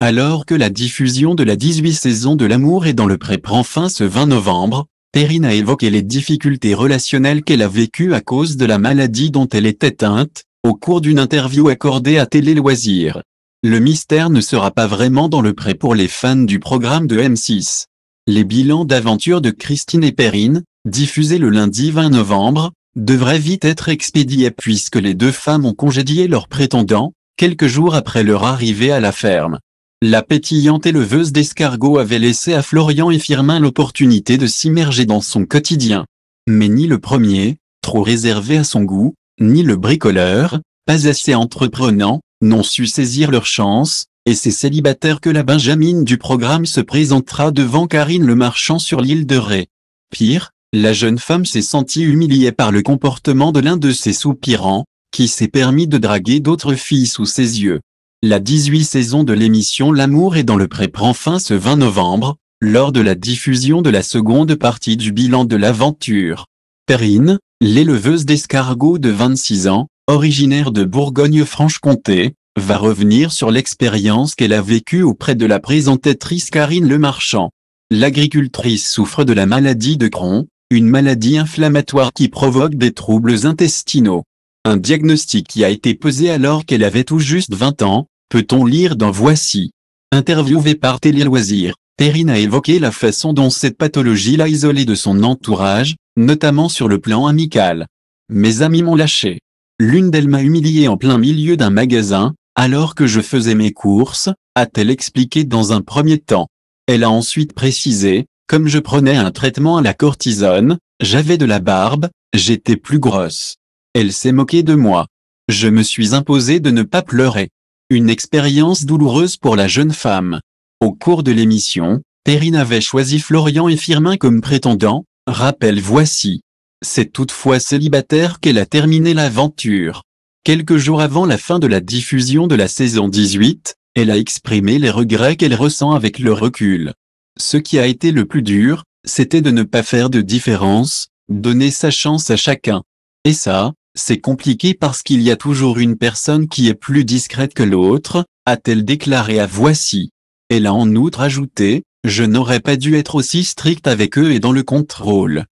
Alors que la diffusion de la 18 saison de L'amour est dans le pré prend fin ce 20 novembre, Perrine a évoqué les difficultés relationnelles qu'elle a vécues à cause de la maladie dont elle est atteinte, au cours d'une interview accordée à Télé Loisirs. Le mystère ne sera pas vraiment dans le pré pour les fans du programme de M6. Les bilans d'aventure de Christine et Perrine, diffusés le lundi 20 novembre, devraient vite être expédiés puisque les deux femmes ont congédié leurs prétendants, quelques jours après leur arrivée à la ferme. La pétillante et leveuse d'escargot avait laissé à Florian et Firmin l'opportunité de s'immerger dans son quotidien. Mais ni le premier, trop réservé à son goût, ni le bricoleur, pas assez entreprenant, n'ont su saisir leur chance, et c'est célibataire que la Benjamine du programme se présentera devant Karine le marchand sur l'île de Ré. Pire, la jeune femme s'est sentie humiliée par le comportement de l'un de ses soupirants, qui s'est permis de draguer d'autres filles sous ses yeux. La 18 saison de l'émission L'amour est dans le pré prend fin ce 20 novembre, lors de la diffusion de la seconde partie du bilan de l'aventure. Perrine, l'éleveuse d'escargots de 26 ans, originaire de Bourgogne-Franche-Comté, va revenir sur l'expérience qu'elle a vécue auprès de la présentatrice Karine Lemarchand. L'agricultrice souffre de la maladie de Crohn, une maladie inflammatoire qui provoque des troubles intestinaux. Un diagnostic qui a été posé alors qu'elle avait tout juste 20 ans, peut-on lire dans Voici. Interviewée par Télé Loisirs, Perrine a évoqué la façon dont cette pathologie l'a isolée de son entourage, notamment sur le plan amical. Mes amis m'ont lâché. L'une d'elles m'a humiliée en plein milieu d'un magasin, alors que je faisais mes courses, a-t-elle expliqué dans un premier temps. Elle a ensuite précisé, comme je prenais un traitement à la cortisone, j'avais de la barbe, j'étais plus grosse. Elle s'est moquée de moi. Je me suis imposé de ne pas pleurer. Une expérience douloureuse pour la jeune femme. Au cours de l'émission, Perrine avait choisi Florian et Firmin comme prétendants, rappel voici. C'est toutefois célibataire qu'elle a terminé l'aventure. Quelques jours avant la fin de la diffusion de la saison 18, elle a exprimé les regrets qu'elle ressent avec le recul. Ce qui a été le plus dur, c'était de ne pas faire de différence, donner sa chance à chacun. Et ça, c'est compliqué parce qu'il y a toujours une personne qui est plus discrète que l'autre, a-t-elle déclaré à Voici. Elle a en outre ajouté, je n'aurais pas dû être aussi stricte avec eux et dans le contrôle.